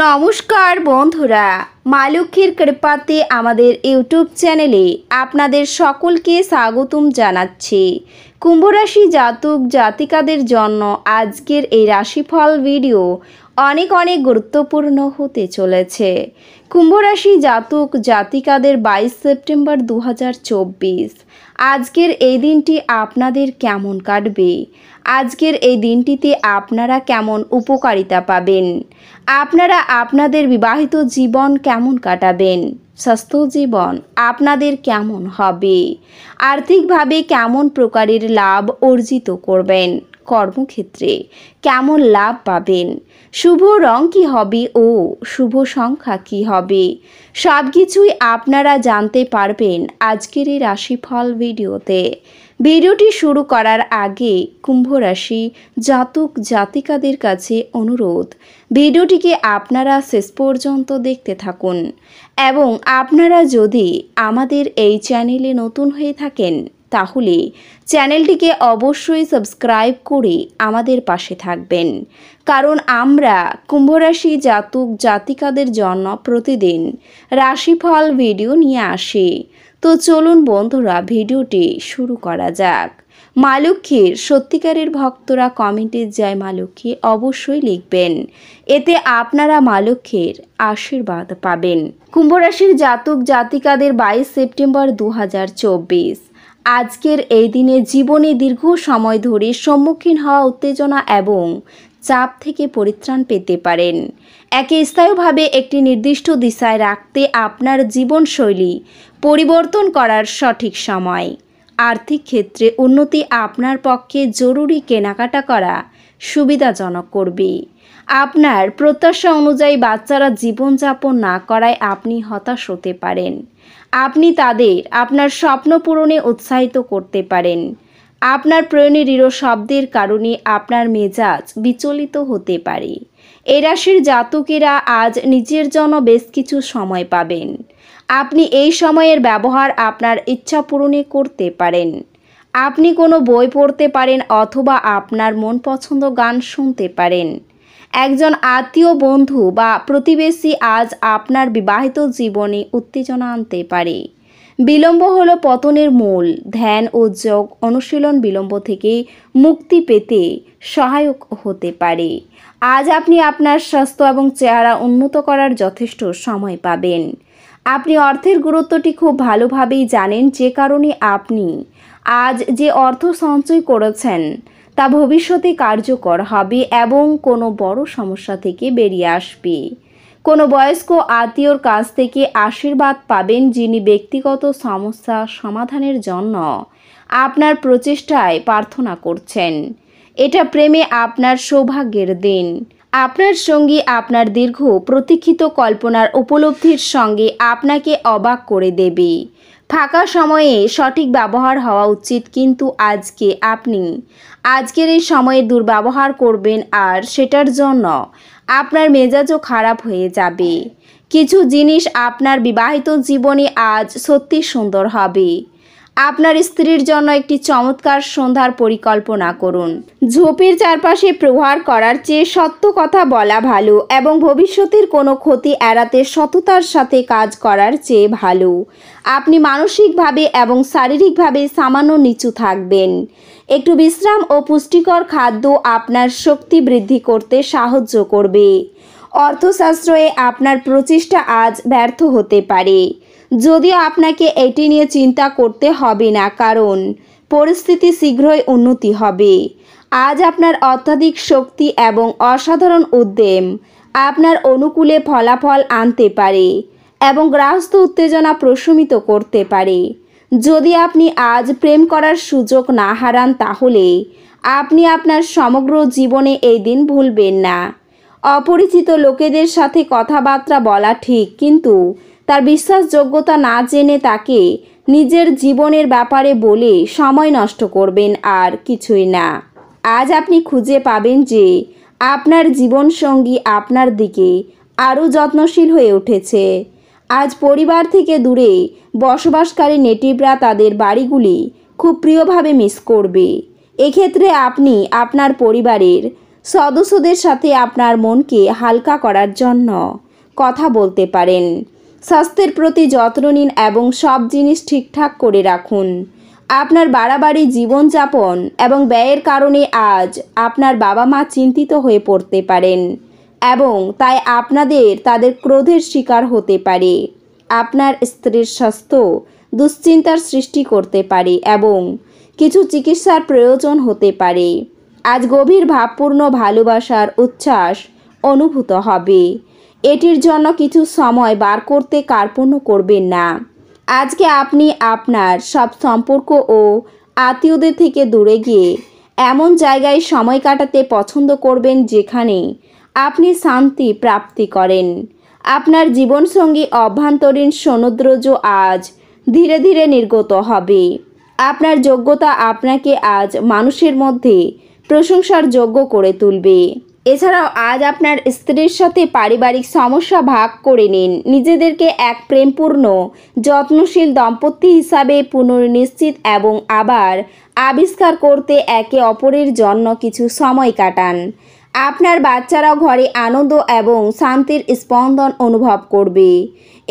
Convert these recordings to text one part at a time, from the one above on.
নমস্কার বন্ধুরা মালক্ষীর কৃপাতে আমাদের ইউটিউব চ্যানেলে আপনাদের সকলকে স্বাগতম জানাচ্ছি কুম্ভরাশি জাতক জাতিকাদের জন্য আজকের এই রাশিফল ভিডিও অনেক অনেক গুরুত্বপূর্ণ হতে চলেছে কুম্ভরাশি জাতক জাতিকাদের বাইশ সেপ্টেম্বর দু আজকের এই দিনটি আপনাদের কেমন কাটবে আজকের এই দিনটিতে আপনারা কেমন উপকারিতা পাবেন আপনারা আপনাদের বিবাহিত জীবন কেমন কাটাবেন স্বাস্থ্য জীবন আপনাদের কেমন হবে আর্থিকভাবে কেমন প্রকারের লাভ অর্জিত করবেন কর্মক্ষেত্রে কেমন লাভ পাবেন শুভ রং কি হবে ও শুভ সংখ্যা কি হবে সব কিছুই আপনারা জানতে পারবেন আজকের এই রাশিফল ভিডিওতে ভিডিওটি শুরু করার আগে কুম্ভ রাশি জাতক জাতিকাদের কাছে অনুরোধ ভিডিওটিকে আপনারা শেষ পর্যন্ত দেখতে থাকুন এবং আপনারা যদি আমাদের এই চ্যানেলে নতুন হয়ে থাকেন তাহলে চ্যানেলটিকে অবশ্যই সাবস্ক্রাইব করে আমাদের পাশে থাকবেন কারণ আমরা কুম্ভরাশি জাতক জাতিকাদের জন্য প্রতিদিন রাশিফল ভিডিও নিয়ে আসি তো চলুন বন্ধুরা ভিডিওটি শুরু করা যাক মা লক্ষ্মীর সত্যিকারের ভক্তরা কমেন্টে যায় মা লক্ষ্মী অবশ্যই লিখবেন এতে আপনারা মা লক্ষ্মীর আশীর্বাদ পাবেন কুম্ভরাশির জাতক জাতিকাদের বাইশ সেপ্টেম্বর দু হাজার চব্বিশ আজকের এই দিনে জীবনে দীর্ঘ সময় ধরে সম্মুখীন হওয়া উত্তেজনা এবং চাপ থেকে পরিত্রাণ পেতে পারেন একে স্থায়ীভাবে একটি নির্দিষ্ট দিশায় রাখতে আপনার জীবনশৈলী পরিবর্তন করার সঠিক সময় আর্থিক ক্ষেত্রে উন্নতি আপনার পক্ষে জরুরি কেনাকাটা করা সুবিধাজনক করবে আপনার প্রত্যাশা অনুযায়ী বাচ্চারা জীবনযাপন না করায় আপনি হতাশ হতে পারেন আপনি তাদের আপনার স্বপ্ন পূরণে উৎসাহিত করতে পারেন আপনার প্রয়োজনের দৃঢ় শব্দের কারণে আপনার মেজাজ বিচলিত হতে পারে এ রাশির জাতকেরা আজ নিজের জন্য বেশ কিছু সময় পাবেন আপনি এই সময়ের ব্যবহার আপনার ইচ্ছা পূরণে করতে পারেন আপনি কোনো বই পড়তে পারেন অথবা আপনার মন পছন্দ গান শুনতে পারেন একজন আত্মীয় বন্ধু বা প্রতিবেশী আজ আপনার বিবাহিত জীবনে উত্তেজনা আনতে পারে বিলম্ব হল পতনের মূল ধ্যান ও যোগ অনুশীলন বিলম্ব থেকে মুক্তি পেতে সহায়ক হতে পারে আজ আপনি আপনার স্বাস্থ্য এবং চেহারা উন্নত করার যথেষ্ট সময় পাবেন আপনি অর্থের গুরুত্বটি খুব ভালোভাবেই জানেন যে কারণে আপনি আজ যে অর্থ সঞ্চয় করেছেন তা ভবিষ্যতে কার্যকর হবে এবং কোনো বড় সমস্যা থেকে বেরিয়ে আসবে কোনো বয়স্ক আত্মীয়র কাছ থেকে আশীর্বাদ পাবেন যিনি ব্যক্তিগত সমস্যা সমাধানের জন্য আপনার প্রচেষ্টায় প্রার্থনা করছেন এটা প্রেমে আপনার সৌভাগ্যের দিন আপনার সঙ্গী আপনার দীর্ঘ প্রতীক্ষিত কল্পনার উপলব্ধির সঙ্গে আপনাকে অবাক করে দেবে ফাঁকা সময়ে সঠিক ব্যবহার হওয়া উচিত কিন্তু আজকে আপনি আজকের এই সময়ে দুর্ব্যবহার করবেন আর সেটার জন্য আপনার মেজাজও খারাপ হয়ে যাবে কিছু জিনিস আপনার বিবাহিত জীবনে আজ সত্যি সুন্দর হবে আপনার স্ত্রীর জন্য একটি চমৎকার সন্ধ্যার পরিকল্পনা করুন ঝোপের চারপাশে প্রহার করার চেয়ে সত্য কথা বলা ভালো এবং ভবিষ্যতের কোনো ক্ষতি এড়াতে সততার সাথে কাজ করার চেয়ে ভালো আপনি মানসিকভাবে এবং শারীরিকভাবে সামান্য নিচু থাকবেন একটু বিশ্রাম ও পুষ্টিকর খাদ্য আপনার শক্তি বৃদ্ধি করতে সাহায্য করবে অর্থশাস্ত্রে আপনার প্রচেষ্টা আজ ব্যর্থ হতে পারে যদিও আপনাকে এটি নিয়ে চিন্তা করতে হবে না কারণ পরিস্থিতি শীঘ্রই উন্নতি হবে আজ আপনার অত্যাধিক শক্তি এবং অসাধারণ উদ্যম আপনার অনুকূলে ফলাফল আনতে পারে এবং গ্রাহস্থ উত্তেজনা প্রশমিত করতে পারে যদি আপনি আজ প্রেম করার সুযোগ না হারান তাহলে আপনি আপনার সমগ্র জীবনে এই দিন ভুলবেন না অপরিচিত লোকেদের সাথে কথাবার্তা বলা ঠিক কিন্তু তার বিশ্বাসযোগ্যতা না জেনে তাকে নিজের জীবনের ব্যাপারে বলে সময় নষ্ট করবেন আর কিছুই না আজ আপনি খুঁজে পাবেন যে আপনার জীবনসঙ্গী আপনার দিকে আরও যত্নশীল হয়ে উঠেছে আজ পরিবার থেকে দূরে বসবাসকারী নেটিভরা তাদের বাড়িগুলি খুব প্রিয়ভাবে মিস করবে এক্ষেত্রে আপনি আপনার পরিবারের সদস্যদের সাথে আপনার মনকে হালকা করার জন্য কথা বলতে পারেন স্বাস্থ্যের প্রতি যত্ন নিন এবং সব জিনিস ঠিকঠাক করে রাখুন আপনার বাড়াবাড়ি জীবনযাপন এবং ব্যয়ের কারণে আজ আপনার বাবা মা চিন্তিত হয়ে পড়তে পারেন এবং তাই আপনাদের তাদের ক্রোধের শিকার হতে পারে আপনার স্ত্রীর স্বাস্থ্য দুশ্চিন্তার সৃষ্টি করতে পারে এবং কিছু চিকিৎসার প্রয়োজন হতে পারে আজ গভীর ভাবপূর্ণ ভালোবাসার উচ্ছ্বাস অনুভূত হবে এটির জন্য কিছু সময় বার করতে কার্পণ্য করবেন না আজকে আপনি আপনার সব সম্পর্ক ও আত্মীয়দের থেকে দূরে গিয়ে এমন জায়গায় সময় কাটাতে পছন্দ করবেন যেখানে আপনি শান্তি প্রাপ্তি করেন আপনার জীবনসঙ্গী অভ্যন্তরীণ সমুদ্রজ আজ ধীরে ধীরে নির্গত হবে আপনার যোগ্যতা আপনাকে আজ মানুষের মধ্যে প্রশংসার যোগ্য করে তুলবে এছাড়াও আজ আপনার স্ত্রীর সাথে পারিবারিক সমস্যা ভাগ করে নিন নিজেদেরকে এক প্রেমপূর্ণ যত্নশীল দম্পতি হিসাবে পুনর্নিশ্চিত এবং আবার আবিষ্কার করতে একে অপরের জন্য কিছু সময় কাটান আপনার বাচ্চারাও ঘরে আনন্দ এবং শান্তির স্পন্দন অনুভব করবে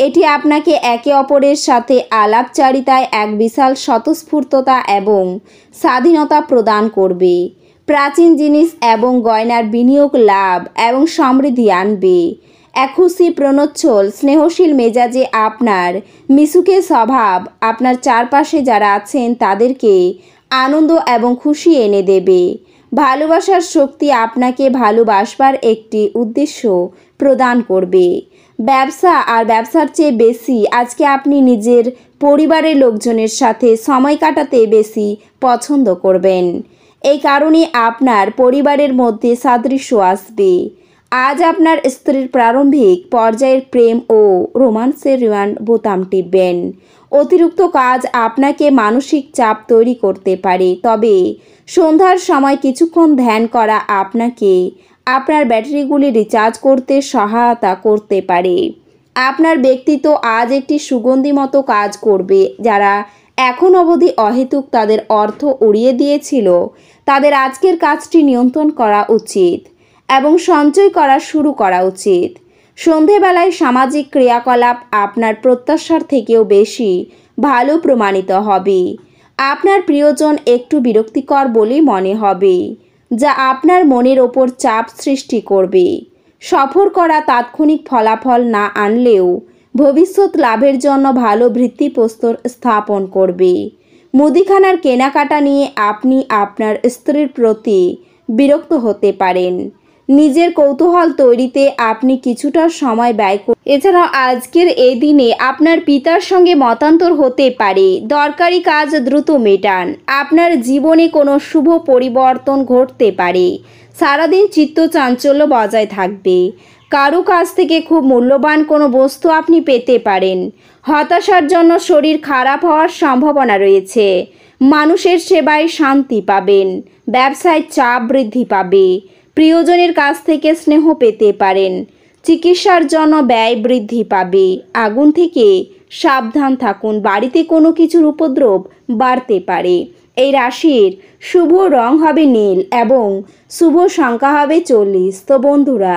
এটি আপনাকে একে অপরের সাথে আলাপচারিতায় এক বিশাল স্বতঃস্ফূর্ততা এবং স্বাধীনতা প্রদান করবে প্রাচীন জিনিস এবং গয়নার বিনিয়োগ লাভ এবং সমৃদ্ধি আনবে একুশি প্রণচ্ছল স্নেহশীল মেজাজে আপনার মিশুকে স্বভাব আপনার চারপাশে যারা আছেন তাদেরকে আনন্দ এবং খুশি এনে দেবে ভালোবাসার শক্তি আপনাকে ভালোবাসবার একটি উদ্দেশ্য প্রদান করবে ব্যবসা আর ব্যবসার চেয়ে বেশি আজকে আপনি নিজের পরিবারের লোকজনের সাথে সময় কাটাতে বেশি পছন্দ করবেন এই কারণে আপনার পরিবারের মধ্যে সাদৃশ্য আসবে আজ আপনার স্ত্রীর প্রারম্ভিক পর্যায়ের প্রেম ও রোমান্সের রিমান্ড বোতাম টিপবেন অতিরিক্ত কাজ আপনাকে মানসিক চাপ তৈরি করতে পারে তবে সন্ধ্যার সময় কিছুক্ষণ ধ্যান করা আপনাকে আপনার ব্যাটারিগুলি রিচার্জ করতে সহায়তা করতে পারে আপনার ব্যক্তিত্ব আজ একটি সুগন্ধি মতো কাজ করবে যারা এখন অবধি অহেতুক তাদের অর্থ উড়িয়ে দিয়েছিল তাদের আজকের কাজটি নিয়ন্ত্রণ করা উচিত এবং সঞ্চয় করা শুরু করা উচিত সন্ধেবেলায় সামাজিক ক্রিয়াকলাপ আপনার প্রত্যাশার থেকেও বেশি ভালো প্রমাণিত হবে আপনার প্রিয়জন একটু বিরক্তিকর বলে মনে হবে যা আপনার মনের ওপর চাপ সৃষ্টি করবে সফর করা তাৎক্ষণিক ফলাফল না আনলেও ভবিষ্যৎ লাভের জন্য ভালো ভিত্তিপ্রস্তর স্থাপন করবে মুদিখানার কেনাকাটা নিয়ে আপনি আপনার স্ত্রীর প্রতি বিরক্ত হতে পারেন নিজের কৌতূহল তৈরিতে আপনি কিছুটা সময় ব্যয় করুন এছাড়াও আজকের এই দিনে আপনার পিতার সঙ্গে মতান্তর হতে পারে দরকারি কাজ দ্রুত মেটান আপনার জীবনে কোনো শুভ পরিবর্তন ঘটতে পারে সারাদিন চিত্ত চাঞ্চল্য বজায় থাকবে কারু কাছ থেকে খুব মূল্যবান কোনো বস্তু আপনি পেতে পারেন হতাশার জন্য শরীর খারাপ হওয়ার সম্ভাবনা রয়েছে মানুষের সেবায় শান্তি পাবেন ব্যবসায় চাপ বৃদ্ধি পাবে প্রিয়জনের কাছ থেকে স্নেহ পেতে পারেন চিকিৎসার জন্য ব্যয় বৃদ্ধি পাবে আগুন থেকে সাবধান থাকুন বাড়িতে কোনো কিছুর উপদ্রব বাড়তে পারে এই রাশির শুভ রং হবে নীল এবং শুভ সংখ্যা হবে চল্লিশ তো বন্ধুরা